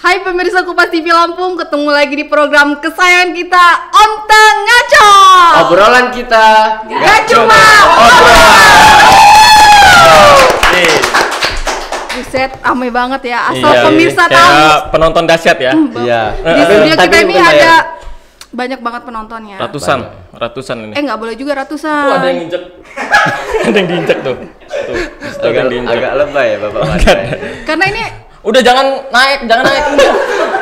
Hai pemirsa Kupas TV Lampung, ketemu lagi di program kesayangan kita Onteng Ngaco. Obrolan kita gak, gak cuma obrolan. Buset, ame banget ya. Asal iya, iya. pemirsa iya. tahu. penonton dahsyat ya. Hmm, iya. Di studio kita ini ada banyak banget penontonnya. Ratusan, banyak. ratusan ini. Eh nggak boleh juga ratusan. Tuh oh, ada yang injek. ada yang diinjek tuh. tuh agak, agak lebay ya Bapak. Karena ini udah jangan naik jangan naik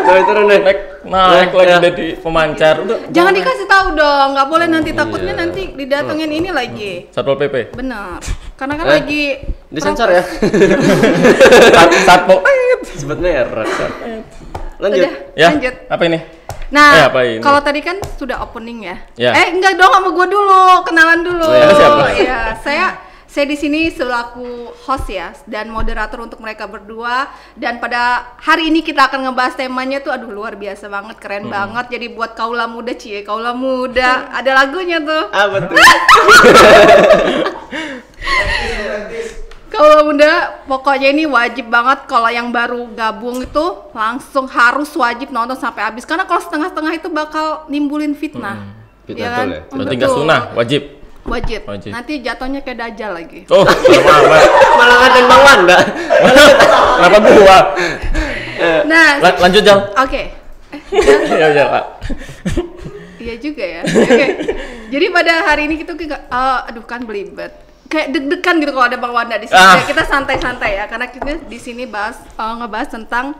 naik turun naik naik, naik ya, lagi ya. pemancar udah, jangan dikasih tahu dong nggak boleh nanti oh, takutnya iya. nanti didatengin ini oh. lagi satpol pp benar karena kan eh, lagi disensor ya satpol sebut merek lanjut ya lanjut. apa ini Nah, eh, kalau tadi kan sudah opening ya. Yeah. Eh, enggak dong sama gue dulu, kenalan dulu. Oh, ya, siapa? Ya saya di sini selaku host ya dan moderator untuk mereka berdua dan pada hari ini kita akan ngebahas temanya tuh aduh luar biasa banget keren hmm. banget jadi buat kaula muda cie kaula muda ada lagunya tuh ah betul kalau muda pokoknya ini wajib banget kalau yang baru gabung itu langsung harus wajib nonton sampai habis karena kalau setengah-setengah itu bakal nimbulin fitnah hmm. Iya fitnah ya kan? ya berarti gak sunnah wajib Wajib. Wajib. Nanti jatuhnya kayak dajal lagi. Oh, sama apa? Malah ngatain Bang Wanda. Kenapa gua? Nah, La lanjut Jal. Oke. Okay. ya iya, Pak. Iya juga ya. Oke. Okay. Jadi pada hari ini kita uh, aduh kan belibet. Kayak deg-degan gitu kalau ada Bang Wanda di sini. Ah. Kita santai-santai ya karena kita di sini bahas uh, ngebahas tentang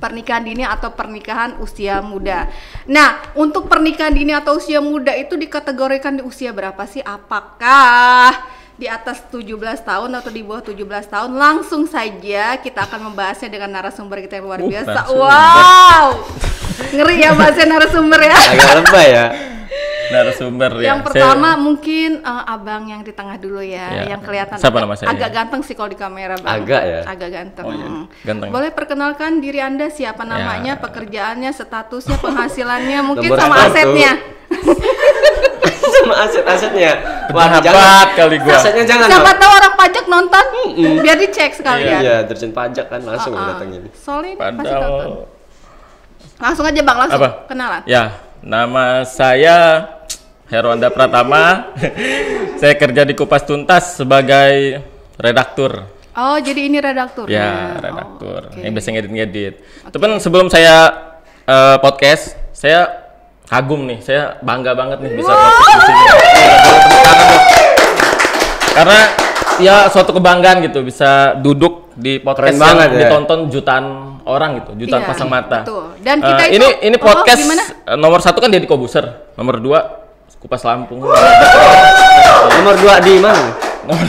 pernikahan dini atau pernikahan usia muda. Nah, untuk pernikahan dini atau usia muda itu dikategorikan di usia berapa sih? Apakah di atas 17 tahun atau di bawah 17 tahun? Langsung saja kita akan membahasnya dengan narasumber kita yang luar oh, biasa. Uh, wow. Ngeri ya bahasnya narasumber ya. Agak lebay ya narasumber yang ya. Yang pertama saya... mungkin uh, abang yang di tengah dulu ya, ya. yang kelihatan Siapa nama saya? agak ganteng sih kalau di kamera bang. Agak ya. Agak ganteng. Oh, iya. Hmm. ganteng. Boleh perkenalkan diri anda siapa ya. namanya, ya. pekerjaannya, statusnya, penghasilannya, mungkin Nomor sama asetnya. sama aset-asetnya. Wah, kali gua. Asetnya jangan. Siapa tahu orang pajak nonton, mm -mm. biar dicek sekalian. Iya, iya, terjun pajak kan langsung uh ah, -uh. Ah. datangin. solid pasti Langsung aja bang, langsung Apa? kenalan. Ya, nama saya Herwanda Pratama. saya kerja di Kupas Tuntas sebagai redaktur. Oh, jadi ini redaktur. Ya, ya? redaktur. Oh, okay. Yang biasa ngedit-ngedit. Okay. sebelum saya uh, podcast, saya kagum nih. Saya bangga banget nih bisa wow. podcast di sini. Karena ya suatu kebanggaan gitu bisa duduk di podcast Keren banget, yang ya. ditonton jutaan orang gitu, jutaan iya, pasang mata. Betul. Dan eh, kita uh, itu, ini ini oh, podcast oh, nomor satu kan dia di Kobuser, nomor dua kupas Lampung. nomor 2 di mana? Nomor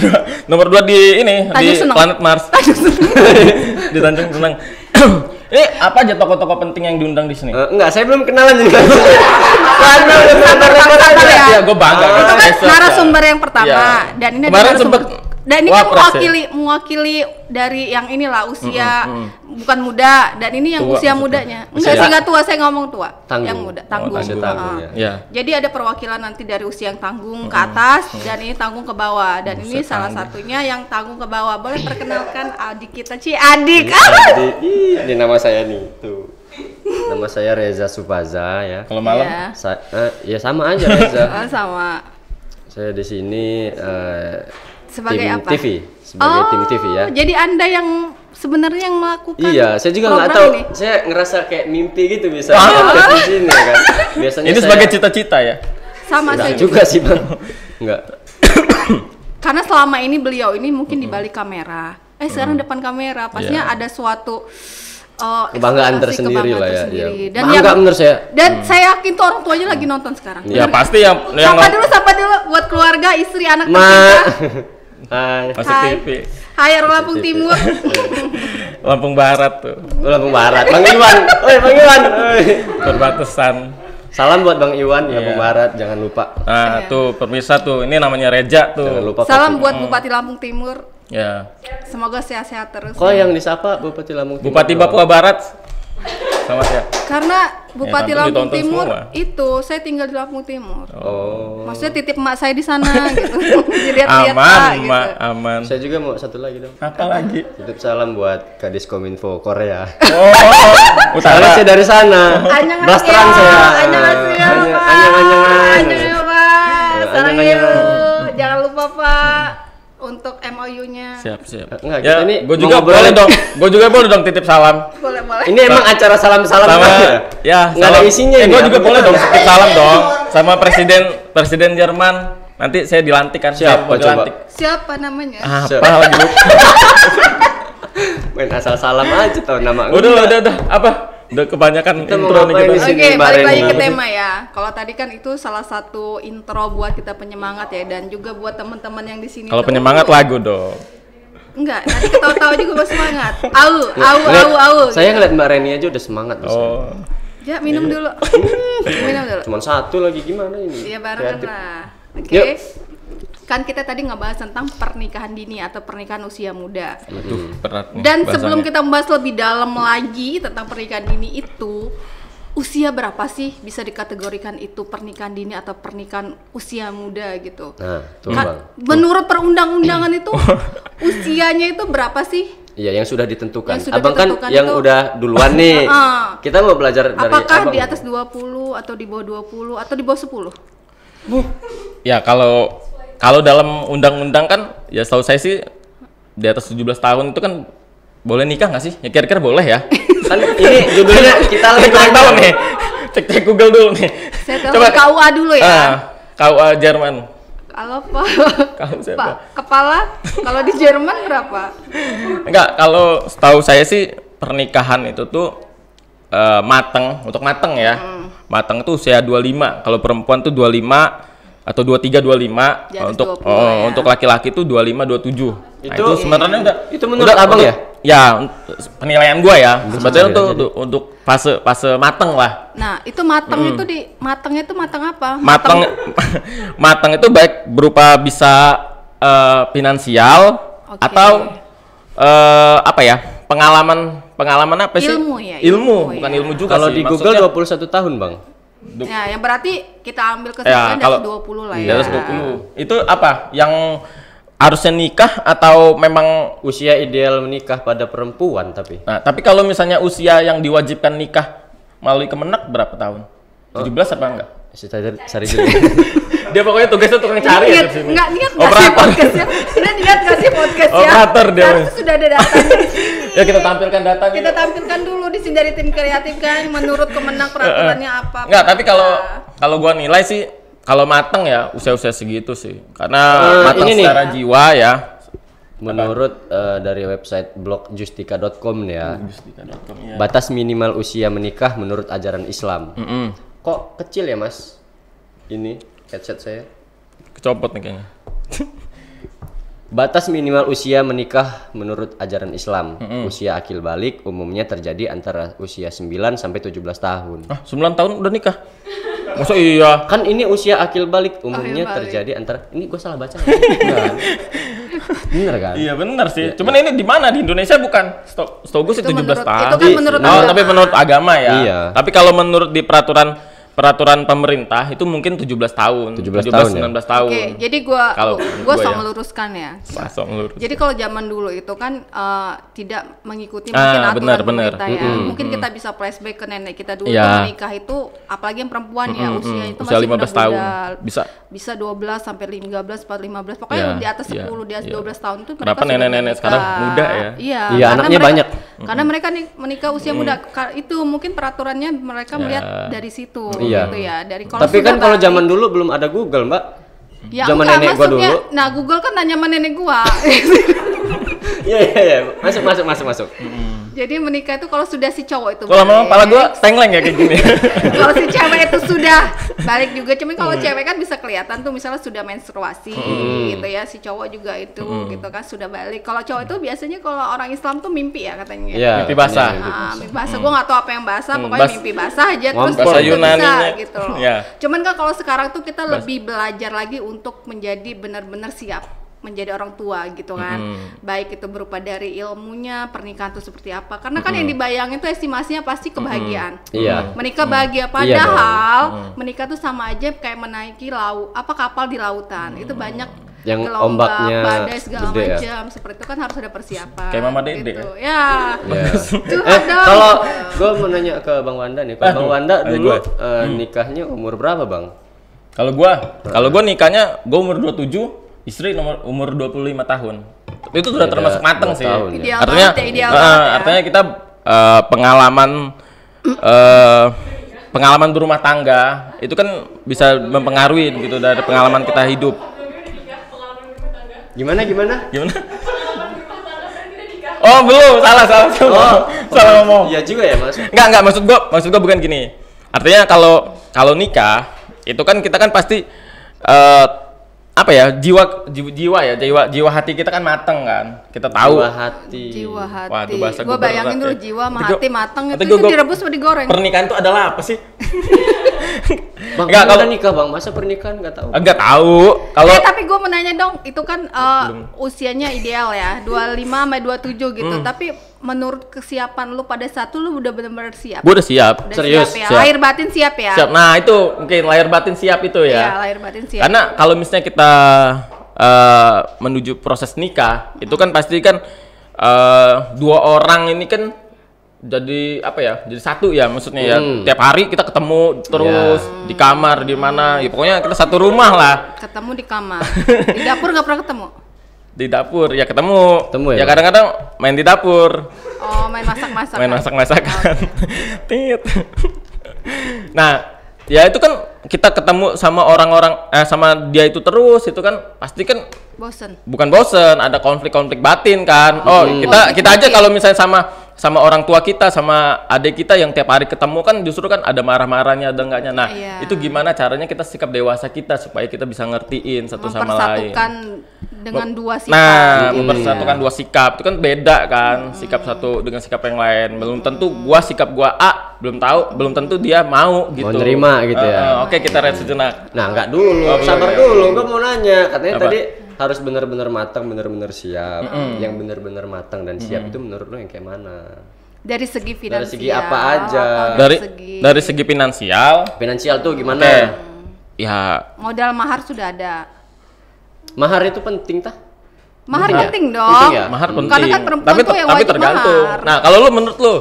2. nomor 2 di ini Tanjung di Senang. planet Mars. Tanjung di Tanjung Senang. ini apa aja toko-toko penting yang diundang di sini? Uh, enggak, saya belum kenalan juga. Karena udah sabar sabar ya. Iya, gue bangga. Ah, kan narasumber yang pertama ya. dan ini kemarin sempat dan ini kan ya. mewakili ya? mewakili dari yang inilah usia mm -hmm. bukan muda dan ini yang tua, usia mudanya enggak sih ya. enggak tua saya ngomong tua tanggung. yang muda tanggung, oh, tanggung uh, ya. jadi ada perwakilan nanti dari usia yang tanggung mm -hmm. ke atas mm -hmm. dan ini tanggung ke bawah dan Buset ini tanggung. salah satunya yang tanggung ke bawah boleh perkenalkan adik kita Ci adik iya, adik ini nama saya nih tuh nama saya Reza Supaza ya kalau malam ya, Sa eh, ya sama aja Reza oh, sama saya di sini uh, sebagai tim apa? TV, sebagai ya. oh, tim TV ya. Jadi Anda yang sebenarnya yang melakukan Iya, saya juga nggak tahu. Ini. Saya ngerasa kayak mimpi gitu bisa oh. Ah. di sini kan. Biasanya Ini saya... sebagai cita-cita ya. Sama saya juga sih, Bang. Enggak. Karena selama ini beliau ini mungkin mm di balik kamera. Eh, sekarang depan kamera pastinya yeah. ada suatu Oh, kebanggaan tersendiri lah ya. Iya. Dan Bangga yang, menurut saya. Dan hmm. saya yakin tuh orang tuanya lagi nonton sekarang. Ya pasti yang, yang sapa dulu sapa dulu buat keluarga, istri, anak Ma. Hai, masuk Hai. TV. Hai orang Lampung Timur. Iya. Lampung Barat tuh. Oh, Lampung Barat. Bang Iwan. Oi, Bang Iwan. Perbatasan. Salam buat Bang Iwan yeah. Lampung Barat, jangan lupa. Nah, yeah. tuh pemirsa tuh, ini namanya Reja tuh. Jangan lupa. Salam buat hmm. Bupati Lampung Timur. Ya. Yeah. Semoga sehat-sehat terus. Kok ya. yang disapa Bupati Lampung Timur? Bupati Papua Barat sama saya. Karena ya, Bupati ya, Lampung Timur semua. itu saya tinggal di Lampung Timur. Oh. Maksudnya titip mak saya di sana gitu. Lihat aman, lah, gitu. mak, aman. Saya juga mau satu lagi dong. Apa lagi? Titip salam buat Kadis Kominfo Korea. Oh. Utara saya dari sana. Oh. Anyang Blasteran saya. Anyang Anyang Anyang Anyang Anyang Anyang Anyang Anyang Anyang untuk MOU-nya. Siap, siap. Eh, enggak, ya, ini gue juga boleh dong. Gue juga boleh dong titip salam. Boleh, boleh. Ini emang acara salam-salam sama, ya. Enggak ya, ada isinya eh, Gue juga boleh dong titip salam dong sama presiden presiden Jerman. Nanti saya dilantik kan siapa coba? Dilantik. Siapa namanya? Apa siapa? lagi main asal salam aja tau nama. Udah, udah, udah. Apa? Udah kebanyakan kita intro nih kita. Oke, balik lagi ke tema ya. Kalau tadi kan itu salah satu intro buat kita penyemangat ya dan juga buat teman-teman yang di sini. Kalau penyemangat lagu dong. Enggak, nanti ketawa-tawa juga gue semangat. Au, iya. au, au, au. Saya gitu. ngeliat Mbak Reni aja udah semangat. Oh. Ya minum iya. dulu. Hmm. minum dulu. Cuman satu lagi gimana ini? Iya barengan lah. Oke. Okay kan kita tadi ngebahas tentang pernikahan dini atau pernikahan usia muda. Aduh, berat Dan bahasanya. sebelum kita membahas lebih dalam lagi tentang pernikahan dini itu, usia berapa sih bisa dikategorikan itu pernikahan dini atau pernikahan usia muda gitu? Nah, kan, menurut perundang-undangan itu usianya itu berapa sih? Iya, yang sudah ditentukan. Yang sudah abang kan ditentukan kan yang udah duluan nih. Ah, ah. kita mau belajar dari Apakah abang di gitu. atas 20 atau di bawah 20 atau di bawah 10? Bu, Ya, kalau kalau dalam undang-undang kan ya setahu saya sih di atas 17 tahun itu kan boleh nikah nggak sih? Ya kira-kira boleh ya. kan ini judulnya kita lebih kurang tahu nih. Cek cek Google dulu nih. Saya Coba KUA dulu ya. Uh, ah, KUA Jerman. Kalau apa? kalau siapa? Pak, kepala kalau di Jerman berapa? Enggak, kalau setahu saya sih pernikahan itu tuh uh, mateng, untuk mateng ya. Hmm. Mateng tuh usia 25, kalau perempuan tuh 25, atau 23 25 Di untuk 20 oh, ya. untuk laki-laki itu 25 27. nah, itu itu sebenarnya udah itu menurut udah, Abang ya? Ya, penilaian gua ya. Nah, Sebetulnya untuk untuk, untuk fase fase mateng lah. Nah, itu mateng mm. itu di matengnya itu mateng apa? Mateng mateng, mateng itu baik berupa bisa uh, finansial okay. atau uh, apa ya? Pengalaman pengalaman apa ilmu sih? Ilmu ya. Ilmu, ilmu bukan ya. ilmu juga Kalau di Google Maksudnya, 21 tahun, Bang. Duk. ya, yang berarti kita ambil ya, kesimpulan ya, kalau, dari 20 lah iya, ya. Dari 20. Itu apa? Yang harusnya nikah atau memang usia ideal menikah pada perempuan tapi. Nah, tapi kalau misalnya usia yang diwajibkan nikah melalui kemenak berapa tahun? Oh. 17 apa enggak? Saya cari dulu. dia pokoknya tugasnya tukang cari lihat, ya sini. Enggak lihat enggak sih podcastnya? Dia lihat enggak sih ya Operator dia. sudah ada datanya. ya kita tampilkan data kita nih. tampilkan dulu di sini dari tim kreatif kan menurut kemenang peraturannya apa nggak tapi kalau kalau gua nilai sih kalau mateng ya usia-usia segitu sih karena uh, mateng secara nih. jiwa ya menurut uh, dari website blog justika.com ya hmm, justika.com ya. batas minimal usia menikah menurut ajaran Islam mm -hmm. kok kecil ya mas ini headset saya kecopot nih kayaknya Batas minimal usia menikah menurut ajaran Islam, mm -hmm. usia akil balik umumnya terjadi antara usia 9 sampai 17 tahun. Ah, 9 tahun udah nikah. Masa iya? Kan ini usia akil balik umumnya akil balik. terjadi antara ini gue salah baca. bener kan? Iya bener sih. Ya, Cuman ya. ini di mana di Indonesia bukan? Stok gue sih 17 menurut, tahun. Itu kan menurut oh, agama. tapi menurut agama ya. Iya. Tapi kalau menurut di peraturan peraturan pemerintah itu mungkin 17 tahun, 17, 17 tahun 19 ya? tahun. Oke, okay, jadi gua kalau gua, sok song ya. luruskan ya. Song lurus. Jadi kalau zaman dulu itu kan uh, tidak mengikuti ah, mungkin ah, aturan bener, pemerintah bener. ya. Mm -hmm. Mungkin kita bisa flashback ke nenek kita dulu yeah. menikah itu apalagi yang perempuan mm -hmm. ya usianya mm -hmm. itu Usia masih 15 muda, tahun. Bisa bisa 12 sampai 15, 14, 15. Pokoknya yeah, di atas 10, iya, yeah, di atas 12 iya. yeah. tahun itu mereka kenapa nenek-nenek sekarang muda ya? Iya. ya, anaknya mereka, banyak. Karena mereka nih menikah usia mm -hmm. muda. Itu mungkin peraturannya mereka iya. melihat dari situ iya. Gitu ya dari kalau tapi kan kalau zaman dulu belum ada Google mbak ya, zaman enggak, nenek gua dulu nah Google kan nanya sama nenek gua iya iya iya masuk masuk masuk masuk jadi menikah itu kalau sudah si cowok itu kalau memang. pala gua tengleng ya kayak gini kalau si cewek itu sudah balik juga cuman kalau iya. cewek kan bisa kelihatan tuh misalnya sudah menstruasi hmm. gitu ya si cowok juga itu hmm. gitu kan sudah balik kalau cowok itu biasanya kalau orang Islam tuh mimpi ya katanya ya, mimpi basah nah, mimpi basah hmm. gue nggak tahu apa yang basah hmm. pokoknya Bas mimpi basah aja terus bahasa Yunani gitu loh yeah. cuman kan kalau sekarang tuh kita Bas lebih belajar lagi untuk menjadi benar-benar siap menjadi orang tua gitu kan mm. baik itu berupa dari ilmunya pernikahan tuh seperti apa karena kan mm. yang dibayangin tuh estimasinya pasti kebahagiaan mm. Iya. yeah. menikah mm. bahagia iya padahal yeah, mm. menikah tuh sama aja kayak menaiki laut apa kapal di lautan mm. itu banyak yang gelombang, ombaknya badai segala gede ya? macam ya? seperti itu kan harus ada persiapan kayak mama dede gitu. ya, ya. eh, kalau gue mau nanya ke bang Wanda nih kalau bang Wanda dulu eh, uh, nikahnya umur berapa bang kalau gue kalau gue nah. nikahnya gue umur 27 istri nomor umur 25 tahun. Itu sudah iya, termasuk mateng sih. Tahun, ya. Ideal artinya ya, ideal uh, ya. artinya kita uh, pengalaman uh, pengalaman berumah tangga itu kan bisa mempengaruhi gitu dari pengalaman kita hidup. Gimana gimana? Gimana? Oh belum, salah salah salah, oh, salah oh, ngomong. Iya juga ya mas. nggak nggak maksud gua maksud gua bukan gini. Artinya kalau kalau nikah itu kan kita kan pasti uh, apa ya jiwa, jiwa ya jiwa jiwa hati kita kan mateng kan kita tahu jiwa hati jiwa hati wah itu bahasa gue bayangin dulu ya. jiwa sama hati mateng itu, itu, itu direbus atau digoreng pernikahan itu adalah apa sih bang nggak kalau nikah bang masa pernikahan nggak tahu nggak tahu kalau eh, tapi gue menanya dong itu kan uh, usianya ideal ya dua 25 sama tujuh gitu hmm. tapi menurut kesiapan lu pada satu lu udah benar-benar siap. Gua udah siap, udah serius. Siap, ya? siap. Lahir batin siap ya. Siap. Nah itu mungkin lahir batin siap itu ya. Iya lahir batin siap. Karena kalau misalnya kita uh, menuju proses nikah, itu kan pasti kan uh, dua orang ini kan jadi apa ya jadi satu ya maksudnya ya hmm. tiap hari kita ketemu terus yeah. di kamar di mana ya pokoknya kita satu rumah lah ketemu di kamar di dapur nggak pernah ketemu di dapur ya ketemu ketemu ya, kadang ya kadang-kadang main di dapur oh main masak masak main ya? masak-masakan tit nah ya itu kan kita ketemu sama orang-orang eh, sama dia itu terus itu kan pasti kan bosen bukan bosen ada konflik-konflik batin kan oh, hmm. kita kita aja kalau misalnya sama sama orang tua kita sama adik kita yang tiap hari ketemu kan justru kan ada marah-marahnya ada enggaknya nah yeah. itu gimana caranya kita sikap dewasa kita supaya kita bisa ngertiin satu sama lain dengan dua sikap nah gitu. mempersatukan dua sikap itu kan beda kan hmm. sikap satu dengan sikap yang lain belum tentu gua sikap gua A belum tahu belum tentu dia mau gitu mau nerima gitu uh, ya oke okay, kita yeah. sejenak nah enggak dulu oh, iya, sabar ya. dulu iya. gua mau nanya katanya Apa? tadi harus benar-benar matang, benar-benar siap. mm Yang benar-benar matang dan siap mm itu menurut lo yang kayak mana? Dari segi finansial. Dari segi apa aja? Dari segi... dari segi finansial. Finansial tuh gimana? Okay. Hmm. Ya. Modal mahar sudah ada. Mahar itu penting tah? Mahar ya. penting dong. Penting ya? Mahar hmm. penting. Karena kan perempuan tapi, tuh yang tapi wajib tergantung. mahar. Nah, kalau lo menurut lo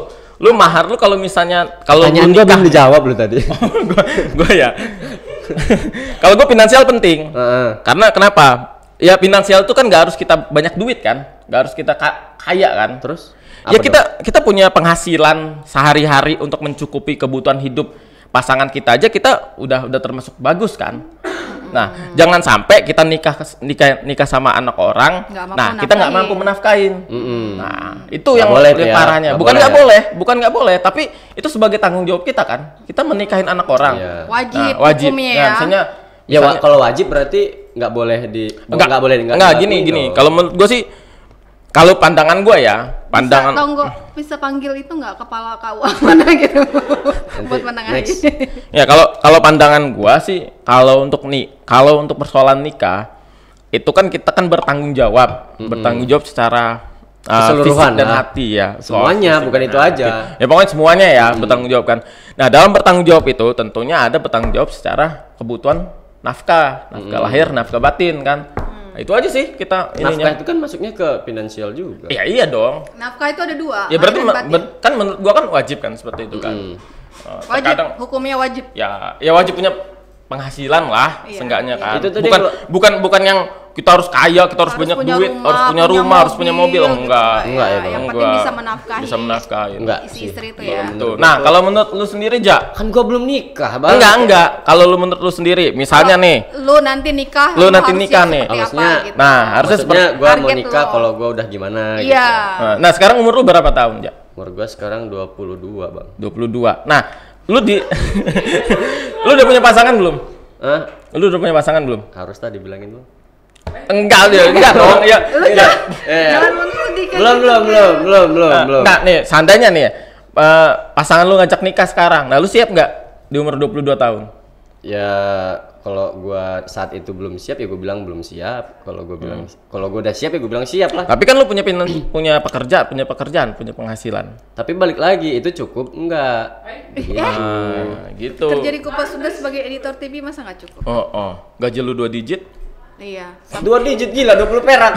lo mahar lo kalau misalnya kalau belum gua belum dijawab lu tadi. gue gua ya. kalau gua finansial penting. Uh -uh. Karena kenapa? ya finansial itu kan nggak harus kita banyak duit kan nggak harus kita kaya kan terus ya kita dong? kita punya penghasilan sehari-hari untuk mencukupi kebutuhan hidup pasangan kita aja kita udah udah termasuk bagus kan nah hmm. jangan sampai kita nikah nikah nikah sama anak orang gak nah kita nggak mampu menafkain hmm. nah itu gak yang boleh ya. parahnya gak bukan nggak boleh, ya. boleh bukan nggak boleh tapi itu sebagai tanggung jawab kita kan kita menikahin anak orang yeah. wajib nah, wajib nah, ya, nah, misalnya, ya kalau wajib berarti nggak boleh di nggak nggak boleh nggak gini gitu. gini kalau menurut gue sih kalau pandangan gue ya pandangan bisa, bisa panggil itu nggak kepala mana gitu Nanti, buat menengah ya kalau kalau pandangan gue sih kalau untuk nih kalau untuk persoalan nikah itu kan kita kan bertanggung jawab mm-hmm. bertanggung jawab secara uh, dan nah. hati ya semuanya bukan itu aja ya pokoknya semuanya ya hmm bertanggung jawab kan nah dalam bertanggung jawab itu tentunya ada bertanggung jawab secara kebutuhan nafkah, nafkah hmm. lahir, nafkah batin kan. Nah, itu aja sih kita nafkah itu kan masuknya ke finansial juga. Iya iya dong. Nafkah itu ada dua. Ya berarti ber kan menurut gua kan wajib kan seperti itu kan. Hmm. Eh, wajib hukumnya wajib. Ya ya wajib punya penghasilan lah iya, seenggaknya iya. kan. Itu bukan bukan bukan yang kita harus kaya, kita harus, harus banyak duit, rumah, harus punya, rumah, mobil, harus punya mobil, oh, enggak. enggak ya, enggak, Yang enggak. bisa menafkahi. Bisa menafkahi. Enggak. Isi istri itu ya. Betul. Nah, kalau menurut lu sendiri, Ja? Kan gua belum nikah, Bang. Enggak, enggak. Kalau lu menurut lu sendiri, misalnya kalo nih, lu nanti nikah, lu nanti nikah nih. harusnya gitu. nah, harusnya seperti gua mau nikah kalau gua udah gimana iya. gitu. Nah, nah, sekarang umur lu berapa tahun, Ja? Umur gua sekarang 22, Bang. 22. Nah, lu di lu udah punya pasangan belum? Hah? Lu udah punya pasangan belum? Harus tadi bilangin lu. Enggak dia, enggak dong. Ya, enggak. Ya. Eh. Jangan gitu Belum, belum, belum, nah, belum, belum, belum. enggak nih, santainya nih. Uh, pasangan lu ngajak nikah sekarang. Nah, lu siap nggak di umur 22 tahun? Ya, kalau gue saat itu belum siap ya gue bilang belum siap kalau gue bilang hmm. kalau gue udah siap ya gue bilang siap lah tapi kan lu punya pin punya pekerja punya pekerjaan punya penghasilan tapi balik lagi itu cukup enggak Iya. Nah, gitu kerja kupas sudah sebagai editor TV masa nggak cukup oh oh gaji lu dua digit iya sampai... dua digit gila 20 perak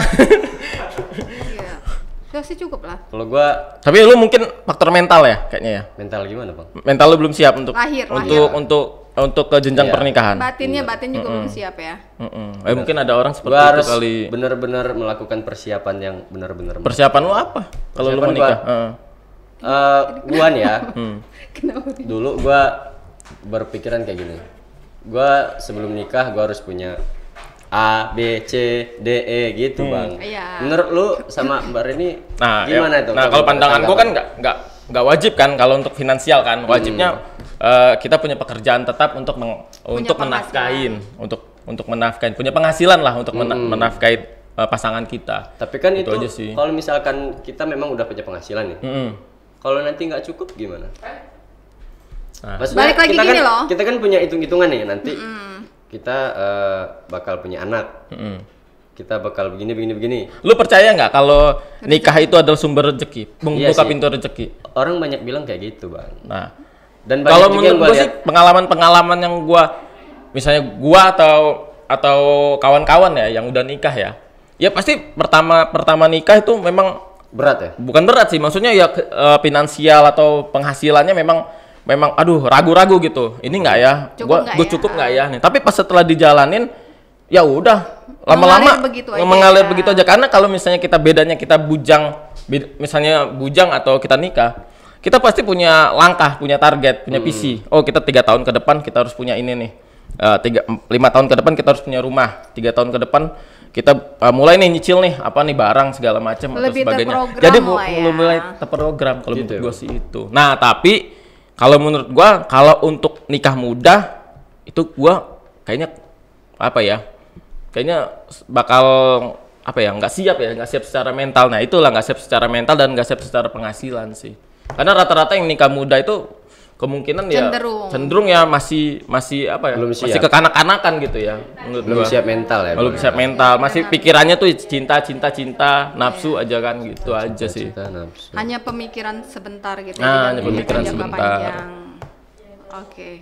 iya sih cukup lah. Kalau gua Tapi lu mungkin faktor mental ya kayaknya ya. Mental gimana, Bang? Mental lu belum siap untuk lahir, untuk lahir. untuk untuk ke jenjang iya. pernikahan. Batinnya iya. batin juga mm -mm. belum siap ya. Mm -mm. Eh mungkin ada orang seperti harus itu kali. Bener-bener melakukan persiapan yang bener-bener. Persiapan lu apa? Kalau lu menikah? uh. Uh, gua nih ya. Hmm. Dulu gua berpikiran kayak gini. Gua sebelum nikah gua harus punya A, B, C, D, E gitu hmm. bang. Iya. Menurut lu sama Mbak ini nah, ya. gimana ya. itu? Nah kalau pandangan gua kan nggak nggak nggak wajib kan kalau untuk finansial kan hmm. wajibnya hmm. uh, kita punya pekerjaan tetap untuk meng, untuk menafkain untuk untuk menafkain punya penghasilan lah untuk hmm. menafkain uh, eh, pasangan kita tapi kan gitu itu, itu kalau misalkan kita memang udah punya penghasilan nih hmm. kalau nanti nggak cukup gimana nah. balik lagi kita gini kan, loh kita kan punya hitung hitungan nih nanti hmm. kita uh, bakal punya anak hmm kita bakal begini begini begini. Lu percaya nggak kalau nikah itu adalah sumber rezeki, membuka iya pintu rezeki? Orang banyak bilang kayak gitu, Bang. Nah, dan kalau menurut gue sih pengalaman-pengalaman yang gua misalnya gua atau atau kawan-kawan ya yang udah nikah ya. Ya pasti pertama pertama nikah itu memang berat ya? Bukan berat sih, maksudnya ya e, finansial atau penghasilannya memang memang aduh ragu-ragu gitu. Ini nggak ya? Cukup gua gak gua ya? cukup nggak ya? Nih, tapi pas setelah dijalanin ya udah lama-lama mengalir begitu mengalir begitu aja iya. karena kalau misalnya kita bedanya kita bujang misalnya bujang atau kita nikah kita pasti punya langkah punya target punya hmm. visi oh kita tiga tahun ke depan kita harus punya ini nih uh, tiga lima tahun ke depan kita harus punya rumah tiga tahun ke depan kita uh, mulai nih nyicil nih apa nih barang segala macam atau sebagainya jadi ya. mulai terprogram kalau gitu. menurut ya, gue sih itu nah tapi kalau menurut gue kalau untuk nikah muda itu gue kayaknya apa ya kayaknya bakal apa ya nggak siap ya nggak siap secara mental nah itulah nggak siap secara mental dan nggak siap secara penghasilan sih karena rata-rata yang nikah muda itu kemungkinan ya cenderung. ya cenderung ya masih masih apa ya belum siap. masih kekanak-kanakan gitu ya menurut belum gua. siap mental ya belum siap ya. mental masih pikirannya tuh cinta cinta cinta nafsu iya. aja kan gitu cinta, aja sih cinta, nafsu. hanya pemikiran sebentar gitu nah, hanya pemikiran sebentar oke okay.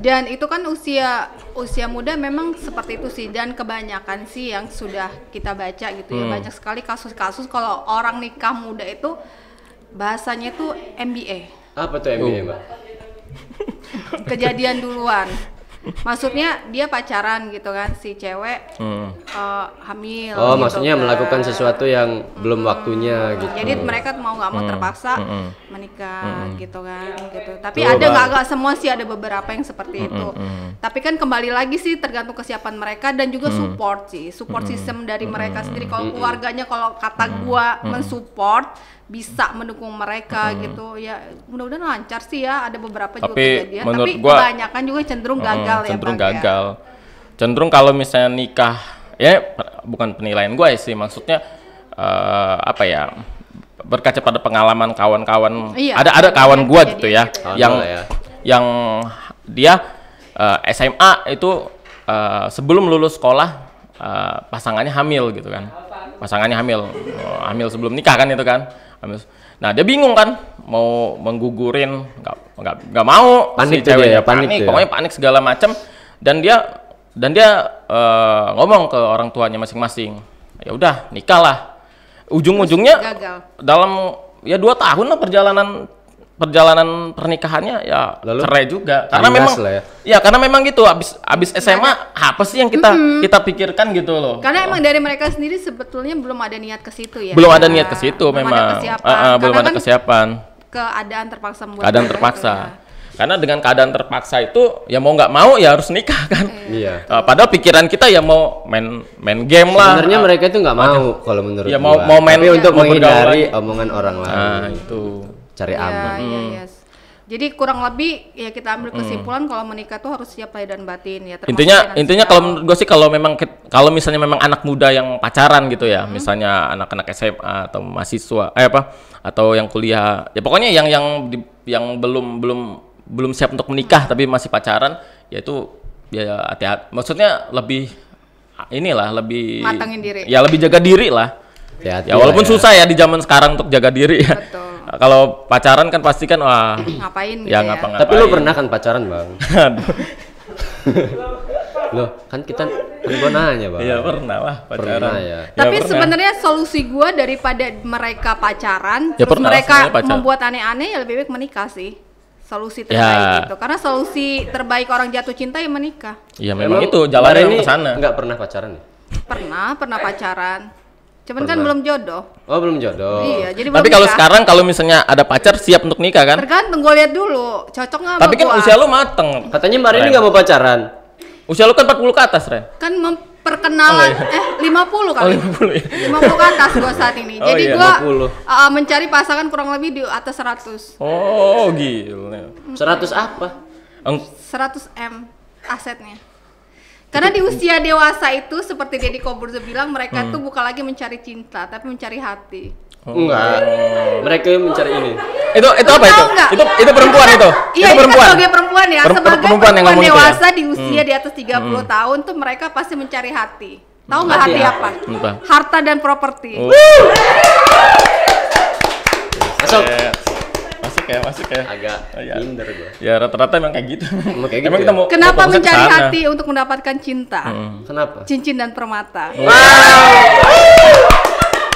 Dan itu kan usia usia muda memang seperti itu sih dan kebanyakan sih yang sudah kita baca gitu ya hmm. banyak sekali kasus-kasus kalau orang nikah muda itu bahasanya itu MBA. Apa tuh MBA, Mbak? Kejadian duluan maksudnya dia pacaran gitu kan si cewek hmm. uh, hamil oh gitu maksudnya kan. melakukan sesuatu yang hmm. belum waktunya hmm. gitu jadi mereka mau nggak mau hmm. terpaksa hmm. hmm. menikah hmm. gitu kan gitu tapi Tuh, ada nggak nggak semua sih ada beberapa yang seperti hmm. itu hmm, hmm. tapi kan kembali lagi sih tergantung kesiapan mereka dan juga hmm. support sih support hmm. system dari mereka sendiri kalau keluarganya kalau kata gua hmm. mensupport bisa mendukung mereka hmm. gitu ya mudah-mudahan lancar sih ya ada beberapa tapi, juga kejadian menurut tapi gua, kebanyakan juga cenderung gagal hmm, cenderung ya cenderung ya. gagal ya. cenderung kalau misalnya nikah ya bukan penilaian gue ya sih maksudnya uh, apa ya berkaca pada pengalaman kawan-kawan iya, ada ada kawan gue gitu ya gitu. Ya. yang ya. yang dia uh, eh, SMA itu uh, sebelum lulus sekolah uh, pasangannya hamil gitu kan pasangannya hamil hamil sebelum nikah kan itu kan Nah dia bingung kan mau menggugurin nggak nggak nggak mau panik si ceweknya ya, panik, panik pokoknya panik segala macam dan dia dan dia uh, ngomong ke orang tuanya masing-masing ya udah nikah lah ujung-ujungnya dalam ya dua tahun lah perjalanan perjalanan pernikahannya ya Lalu, cerai juga karena memang ya. ya karena memang gitu abis abis SMA apa sih yang kita mm-hmm. kita pikirkan gitu loh karena oh. emang dari mereka sendiri sebetulnya belum ada niat ke situ ya belum ada niat ke situ memang ada Uh, uh, belum ada kan kesiapan keadaan terpaksa keadaan terpaksa ya. karena dengan keadaan terpaksa itu ya mau nggak mau ya harus nikah kan iya uh, padahal pikiran kita ya mau main main game lah sebenarnya mereka itu nggak mau kalau menurut ya mau mau main tapi untuk menghindari omongan orang nah, lain nah, itu cari yeah, aman. Iya, hmm. yes. Jadi kurang lebih ya kita ambil hmm. kesimpulan hmm. kalau menikah tuh harus siap lahir dan batin ya. Intinya intinya kalau menurut gue sih kalau memang kalau misalnya memang anak muda yang pacaran gitu ya, hmm. misalnya anak-anak SMA atau mahasiswa eh apa atau yang kuliah ya pokoknya yang yang yang belum belum belum siap untuk menikah hmm. tapi masih pacaran ya itu ya hati-hati. Maksudnya lebih inilah lebih matangin diri. Ya lebih jaga diri lah. Ya, ya walaupun ya. susah ya di zaman sekarang untuk jaga diri ya. Betul kalau pacaran kan pasti kan wah ngapain ya, gitu ya? ngapa -ngapain. Tapi lu pernah kan pacaran, Bang? Lo kan kita kan gua nanya, Bang. Iya, pernah lah pacaran. Ya. Iya, pernah, ya. Tapi ya, sebenarnya solusi gue daripada mereka pacaran, ya, terus mereka pacaran. membuat aneh-aneh ya lebih baik menikah sih solusi ya. terbaik ya. itu karena solusi terbaik orang jatuh cinta ya menikah Iya memang memang itu jalannya ke sana nggak pernah pacaran ya pernah pernah pacaran Cuman kan Pernah. kan belum jodoh. Oh, belum jodoh. Iya, jadi Tapi kalau sekarang kalau misalnya ada pacar siap untuk nikah kan? Tergantung gua lihat dulu, cocok nggak Tapi kan gua. usia lu mateng. Katanya Mbak Reni nggak mau pacaran. Usia lu kan 40 ke atas, Ren. Kan perkenalan oh, iya. eh 50 kali. Oh, 50 ya. 50 ke atas gua saat ini. Oh, jadi iya, gua 50. uh, eh, mencari pasangan kurang lebih di atas 100. Oh, gila. 100 apa? 100 M asetnya. Karena di usia dewasa itu seperti Deddy Koburza bilang mereka hmm. tuh bukan lagi mencari cinta tapi mencari hati. Oh. Enggak. Mereka yang mencari ini. Itu itu apa itu? Enggak? Itu itu perempuan itu. Iya, itu kan perempuan. Kan sebagai perempuan ya, sebagai perempuan, perempuan yang dewasa ya? di gitu. usia hmm. di atas 30 hmm. tahun tuh mereka pasti mencari hati. Tahu nggak hati, hati apa? Harta dan properti. Oh. Masuk. Yeah ya masuk ya agak ya. minder gue ya rata-rata emang kayak gitu emang kayak gitu emang kita ya? mau kenapa mau mencari kesana? hati untuk mendapatkan cinta hmm. kenapa cincin dan permata wow,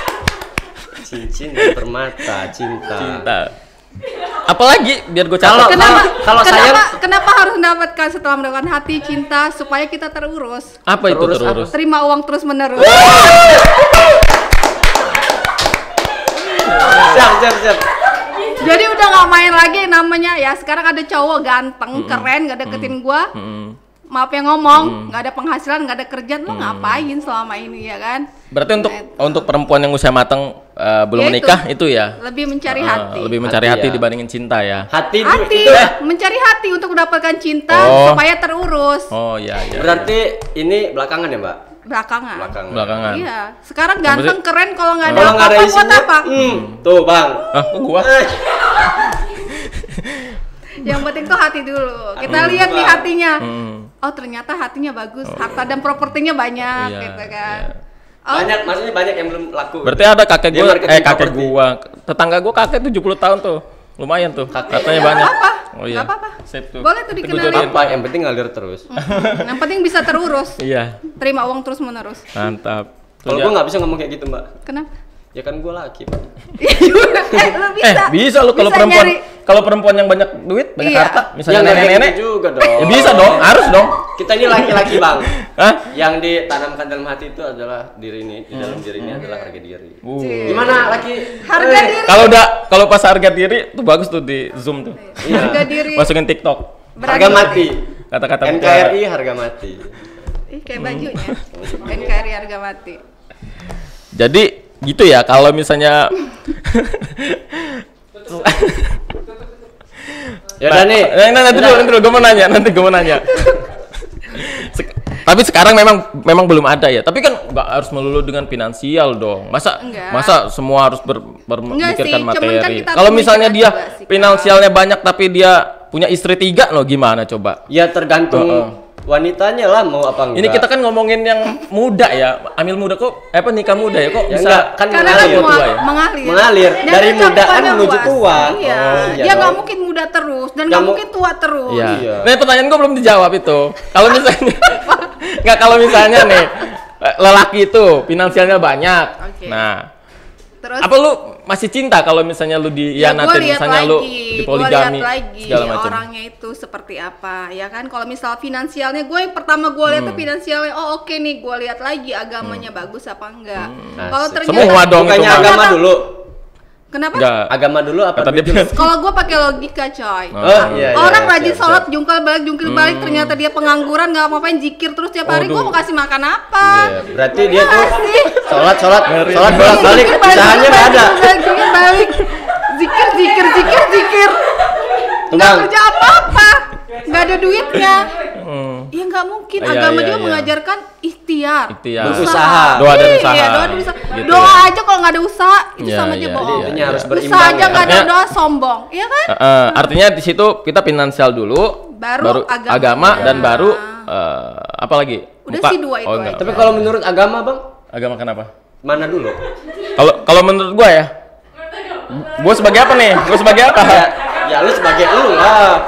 cincin dan permata cinta cinta apalagi biar gue calon kenapa kalau saya kenapa harus mendapatkan setelah mendapatkan hati cinta supaya kita terurus apa terurus itu terurus terima uang terus menerus siap siap siap jadi udah nggak main lagi namanya ya sekarang ada cowok ganteng -hmm. keren gak deketin gue -hmm. maaf yang ngomong nggak ada penghasilan nggak ada kerjaan lo -hmm. ngapain selama ini ya kan berarti untuk nah, untuk perempuan yang usia mateng uh, belum ya menikah itu, ya lebih mencari uh, hati lebih mencari hati, hati ya. dibandingin cinta ya hati hati itu, eh. mencari hati untuk mendapatkan cinta oh. supaya terurus oh iya iya berarti ya. ini belakangan ya mbak belakangan. Belakangan. belakangan. Iya. Sekarang ganteng Maksud... keren kalau nggak ada apa-apa buat apa? Hmm. Tuh, Bang. aku ah, gua. Eh. Yang penting tuh hati dulu. Kita hmm, lihat nih hatinya. Hmm. Oh, ternyata hatinya bagus, oh. harta iya. dan propertinya banyak iya, gitu kan. Iya. Oh. Banyak, maksudnya banyak yang belum laku. Berarti ada kakek gue, eh kakek gue, tetangga gue kakek 70 tahun tuh lumayan tuh katanya banyak apa, apa oh iya apa apa Sip tuh. boleh tuh dikenalin apa yang penting ngalir terus yang penting bisa terurus iya terima uang terus menerus mantap kalau gue nggak bisa ngomong kayak gitu mbak kenapa ya kan gue laki pak eh lu bisa eh, bisa lu kalau perempuan kalau perempuan yang banyak duit banyak iya. harta misalnya gitu ya, nenek nenek juga dong ya, bisa dong harus dong kita ini laki-laki bang Hah? yang ditanamkan dalam hati itu adalah diri ini di dalam diri ini hmm. adalah harga diri uh. gimana laki harga eh. diri kalau udah kalau pas harga diri tuh bagus tuh di zoom tuh iya. harga diri masukin tiktok Berani. harga mati kata-kata NKRI harga mati ih kayak bajunya hmm. NKRI harga mati jadi gitu ya kalau misalnya ya udah nih eh, nanti dulu nanti dulu gue mau nanya nanti gue mau nanya Sek tapi sekarang memang memang belum ada ya. Tapi kan nggak harus melulu dengan finansial dong. Masa Enggak. masa semua harus berpikirkan ber kan materi. Kan Kalau misalnya dia finansialnya banyak tapi dia punya istri tiga loh gimana coba? Ya tergantung uh -uh wanitanya lah mau apa enggak. Ini kita kan ngomongin yang muda ya, ambil muda kok, eh, apa nikah muda ya kok ya, bisa enggak, kan karena mengalir, kan tua ya? mengalir, mengalir ya, dari muda kan menuju tua. Iya, oh, iya Ya nggak mungkin muda terus dan nggak mungkin tua terus. Iya. iya. Nah pertanyaan gua belum dijawab itu. Kalau misalnya nggak kalau misalnya nih lelaki itu finansialnya banyak, okay. nah Terus? Apa lu masih cinta kalau misalnya lu di ya, misalnya lagi, lu dipoligami lagi segala macam orangnya itu seperti apa ya kan kalau misal finansialnya gue yang pertama gue lihat hmm. tuh finansialnya oh oke okay nih gue lihat lagi agamanya hmm. bagus apa enggak hmm. kalau ternyata semua dong itu agama dulu Kenapa? Nggak. Agama dulu apa? Ya, tadi Kalau gue pakai logika, coy. Oh, oh iya, iya, iya, iya Orang iya, rajin iya. sholat, jungkal balik, jungkil hmm. balik, ternyata dia pengangguran, nggak mau main jikir terus tiap hari. Gue mau kasih makan apa? Iya, berarti dia tuh sholat, sholat, sholat bolak balik, usahanya nggak ada. Jungkil balik, zikir, zikir, zikir, zikir. Nggak kerja apa-apa, nggak ada duitnya. Iya nggak mungkin. Agama juga mengajarkan ikhtiar, ikhtiar. berusaha, doa dan usaha. Iya, doa dan usaha gitu. doa aja kalau nggak ada usaha itu ya, sama aja ya, bohong ya, harus usaha ya. aja nggak ada doa sombong iya kan uh, uh, artinya di situ kita finansial dulu baru, baru agama, agama iya. dan baru uh, apa lagi udah Muka. sih dua itu oh, enggak, tapi kalau menurut agama bang agama kenapa mana dulu kalau kalau menurut gua ya gue sebagai apa nih gue sebagai apa ya, ya lu sebagai lu lah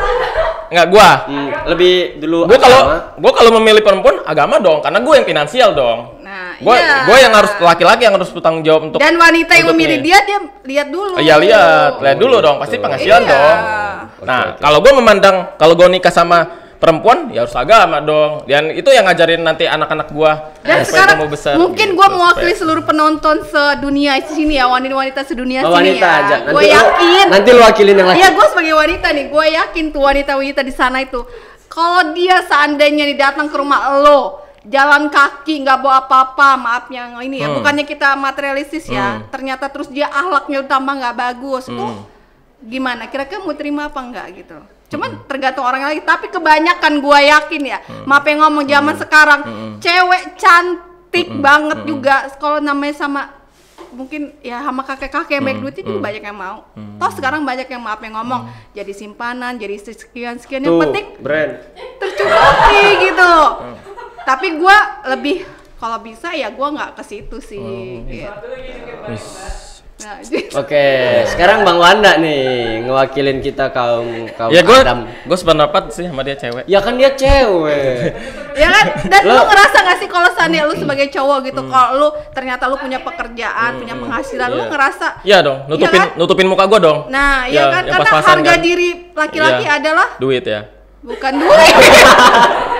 Enggak gua hmm, lebih dulu gua kalau gua kalau memilih perempuan agama dong karena gua yang finansial dong Nah, gue iya. gue yang harus laki-laki yang harus bertanggung jawab untuk dan wanita yang memilih dia dia lihat dulu. Iya lihat, oh, lihat dulu oh, dong, pasti penghasilan iya. dong. Nah, kalau gue memandang kalau gue nikah sama perempuan ya harus agama dong dan itu yang ngajarin nanti anak-anak gua dan sekarang mau besar mungkin gitu, gua mewakili supaya. seluruh penonton sedunia di sini ya wanita-wanita sedunia oh, sini ya aja. Nanti gua lu, yakin nanti lu wakilin yang lain. iya gua sebagai wanita nih gua yakin tuh wanita-wanita di sana itu kalau dia seandainya nih datang ke rumah lo jalan kaki nggak bawa apa-apa maaf yang ini ya hmm. bukannya kita materialistis ya hmm. ternyata terus dia ahlaknya tambah nggak bagus hmm. tuh gimana kira-kira mau terima apa nggak gitu cuman hmm. tergantung orang lagi tapi kebanyakan gua yakin ya hmm. maaf yang ngomong hmm. zaman hmm. sekarang hmm. cewek cantik hmm. banget hmm. juga kalau namanya sama mungkin ya sama kakek-kakek hmm. baik duit juga hmm. banyak yang mau hmm. toh sekarang banyak yang maaf yang ngomong hmm. jadi simpanan jadi sekian sekian yang penting brand tercukupi gitu hmm tapi gue lebih kalau bisa ya gue nggak ke situ sih Oh, iya. gitu. Nah, Oke, sekarang Bang Wanda nih ngewakilin kita kaum kaum ya, gua, Adam. Gue sependapat sih sama dia cewek. Ya kan dia cewek. ya kan? Dan lu ngerasa gak sih kalau sani lu sebagai cowok gitu, mm. kalau lu ternyata lu punya pekerjaan, mm, punya hmm, hmm. penghasilan, yeah. lu iya. ngerasa Iya dong, iya nutupin ya kan? nutupin muka gue dong. Nah, ya, ya kan karena pas harga kan? diri laki-laki ya. adalah duit ya. Bukan duit.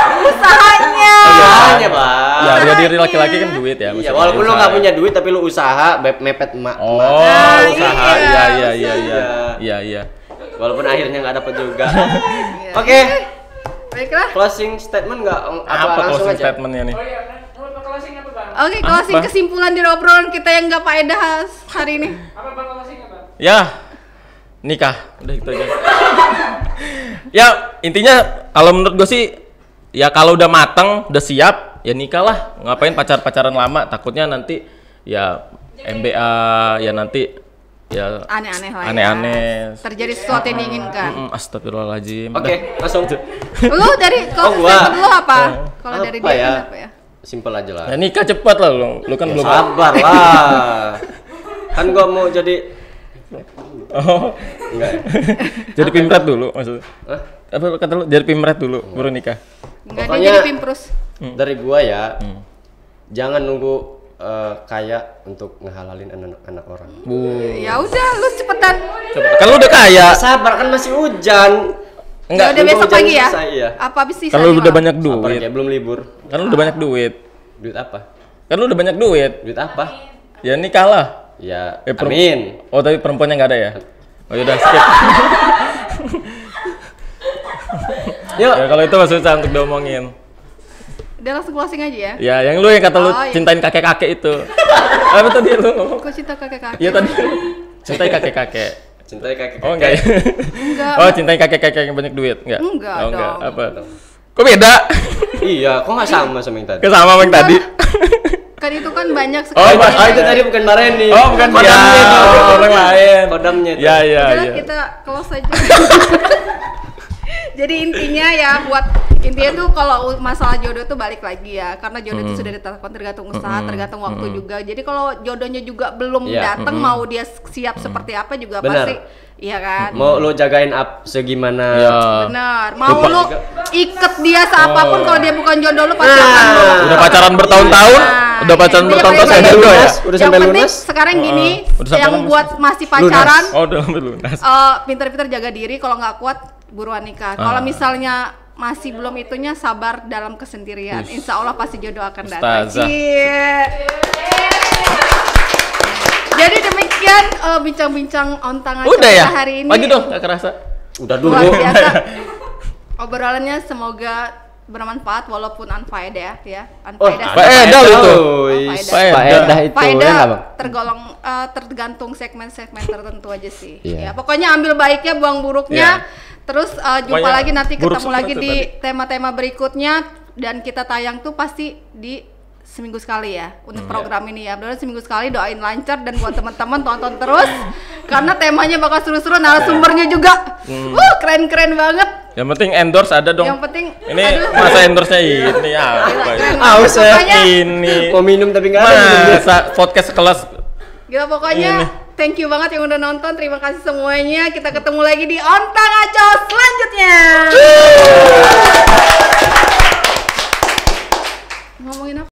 usahanya oh, iya. usahanya bang ya dia diri laki-laki kan duit ya iya walaupun lu nggak ya. punya duit tapi lu usaha mepet emak oh usaha nah, iya iya iya, iya iya iya iya iya walaupun akhirnya nggak dapet juga oke Baiklah. Closing statement nggak apa, apa langsung closing aja? statementnya nih? Oh, oke, okay, closing apa? kesimpulan di obrolan kita yang nggak faedah hari ini. Apa bang closingnya bang? Ya, nikah. Udah gitu aja. ya intinya kalau menurut gue sih ya kalau udah mateng, udah siap ya nikah lah ngapain pacar pacaran lama takutnya nanti ya MBA ya nanti ya aneh-aneh lah ya. aneh-aneh ya. terjadi sesuatu yang diinginkan mm, astagfirullahaladzim oke okay, langsung lu dari kalau oh, lu apa eh. kalau dari ya? dia ya? apa ya simpel aja lah ya, nikah cepat lah lu lu kan ya, belum sabar lah kan gua mau jadi oh enggak jadi pimret dulu maksudnya huh? apa kata lu jadi pimret dulu baru nikah Enggak Pokoknya jadi pimprus. Hmm. Dari gua ya. Hmm. Jangan nunggu uh, kaya untuk ngehalalin anak-anak orang. Bu. Iya, ya udah, lu cepetan. Coba. Kalau udah kaya. Sabar kan masih hujan. Enggak, ya udah besok pagi ya. Iya. Apa habis sih? Kalau udah banyak duit. Sabar, belum libur. Kan udah banyak duit. Duit apa? Kan lu udah banyak duit. Duit apa? Ya nikah lah. Ya, eh, amin. Oh, tapi perempuannya nggak ada ya? Oh, udah skip. Yuk. Ya kalau itu masih untuk diomongin. Udah langsung closing aja ya? Ya, yang lu yang kata oh, lu iya. cintain kakek-kakek itu. Apa tadi lu ngomong? Kok cinta kakek-kakek? Iya tadi. cintai kakek-kakek. Cintai kakek-kakek. Oh enggak Enggak. Oh, cintai kakek-kakek yang banyak duit? Enggak. Enggak oh, enggak. Apa? Kok beda? iya, kok nggak sama sama yang tadi? Kok sama sama yang tadi? kan itu kan banyak sekali. Oh, oh itu tadi bukan Mareni. Oh, bukan dia. Ya, orang lain. Kodamnya itu. Iya, iya, iya. kita close aja. jadi intinya ya buat intinya tuh kalau masalah jodoh tuh balik lagi ya karena jodoh itu mm. sudah ditetapkan tergantung hmm. usaha mm. tergantung waktu mm. juga jadi kalau jodohnya juga belum yeah. datang mm mau dia siap mm seperti apa juga Bener. pasti Iya kan? Mau lo jagain up segimana? Iya. Benar. Mau Lupa. lo iket dia seapapun oh. kalau dia bukan jodoh lo pasti akan nah. lo. Udah pacaran bertahun-tahun. Nah, udah pacaran iya, bertahun-tahun iya, sampai iya. lunas. Ya? Udah sampai lunas. Penting, sekarang gini, udah yang lunas. buat masih pacaran. Lunas. Oh, udah lunas. Uh, eh, pinter-pinter jaga diri kalau nggak kuat buruan nikah. Ah. Kalau misalnya masih belum itunya sabar dalam kesendirian. Insya Allah pasti jodoh akan datang. Ustazah. Yeah demikian uh, eh, bincang-bincang on tangan Udah ya? hari ini. Lagi dong, gak kerasa. Udah dulu. Luar biasa. Obrolannya semoga bermanfaat walaupun unfaedah ya ya. unfaedah oh, unfaedah itu Unfaedah itu ya, tergolong uh, tergantung segmen-segmen tertentu aja sih yeah. ya pokoknya ambil baiknya buang buruknya yeah. terus uh, jumpa Banyak lagi nanti ketemu lagi di tema-tema berikutnya dan kita tayang tuh pasti di seminggu sekali ya untuk hmm, iya. program yeah. ini ya. Benar seminggu sekali doain lancar dan buat teman-teman tonton terus karena temanya bakal seru-seru narasumbernya iya. juga. Hmm. Uh, keren-keren banget. Yang penting endorse ada dong. Yang penting ini aduh. masa endorse-nya ini iya. ah, apa? Aus ya. ini. Mau minum tapi enggak ada. podcast kelas Gila pokoknya ini. thank you banget yang udah nonton. Terima kasih semuanya. Kita ketemu lagi di Ontang Aco selanjutnya. Ngomongin apa?